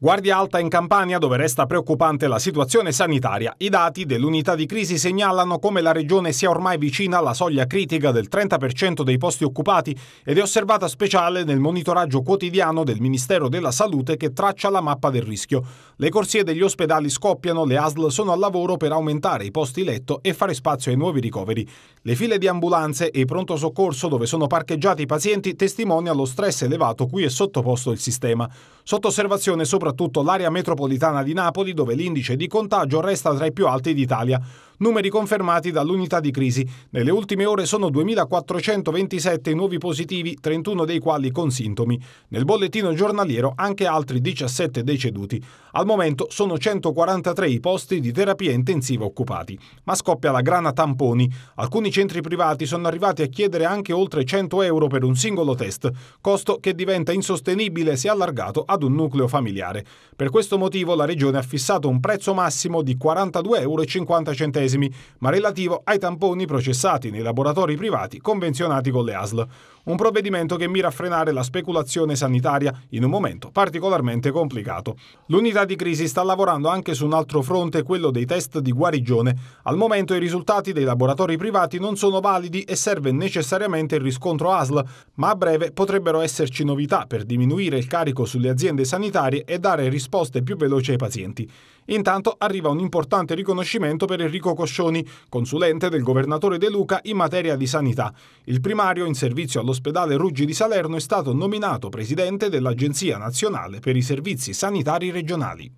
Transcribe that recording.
Guardia Alta in Campania dove resta preoccupante la situazione sanitaria. I dati dell'unità di crisi segnalano come la regione sia ormai vicina alla soglia critica del 30% dei posti occupati ed è osservata speciale nel monitoraggio quotidiano del Ministero della Salute che traccia la mappa del rischio. Le corsie degli ospedali scoppiano, le ASL sono al lavoro per aumentare i posti letto e fare spazio ai nuovi ricoveri. Le file di ambulanze e pronto soccorso dove sono parcheggiati i pazienti testimoniano lo stress elevato cui è sottoposto il sistema. Sotto osservazione sopra soprattutto l'area metropolitana di Napoli dove l'indice di contagio resta tra i più alti d'Italia numeri confermati dall'unità di crisi. Nelle ultime ore sono 2.427 i nuovi positivi, 31 dei quali con sintomi. Nel bollettino giornaliero anche altri 17 deceduti. Al momento sono 143 i posti di terapia intensiva occupati. Ma scoppia la grana tamponi. Alcuni centri privati sono arrivati a chiedere anche oltre 100 euro per un singolo test, costo che diventa insostenibile se allargato ad un nucleo familiare. Per questo motivo la Regione ha fissato un prezzo massimo di 42,50 euro centesimi, ma relativo ai tamponi processati nei laboratori privati convenzionati con le ASL. Un provvedimento che mira a frenare la speculazione sanitaria in un momento particolarmente complicato. L'unità di crisi sta lavorando anche su un altro fronte, quello dei test di guarigione. Al momento i risultati dei laboratori privati non sono validi e serve necessariamente il riscontro ASL, ma a breve potrebbero esserci novità per diminuire il carico sulle aziende sanitarie e dare risposte più veloci ai pazienti. Intanto arriva un importante riconoscimento per Enrico Coscioni, consulente del governatore De Luca in materia di sanità. Il primario in servizio all'ospedale Ruggi di Salerno è stato nominato presidente dell'Agenzia nazionale per i servizi sanitari regionali.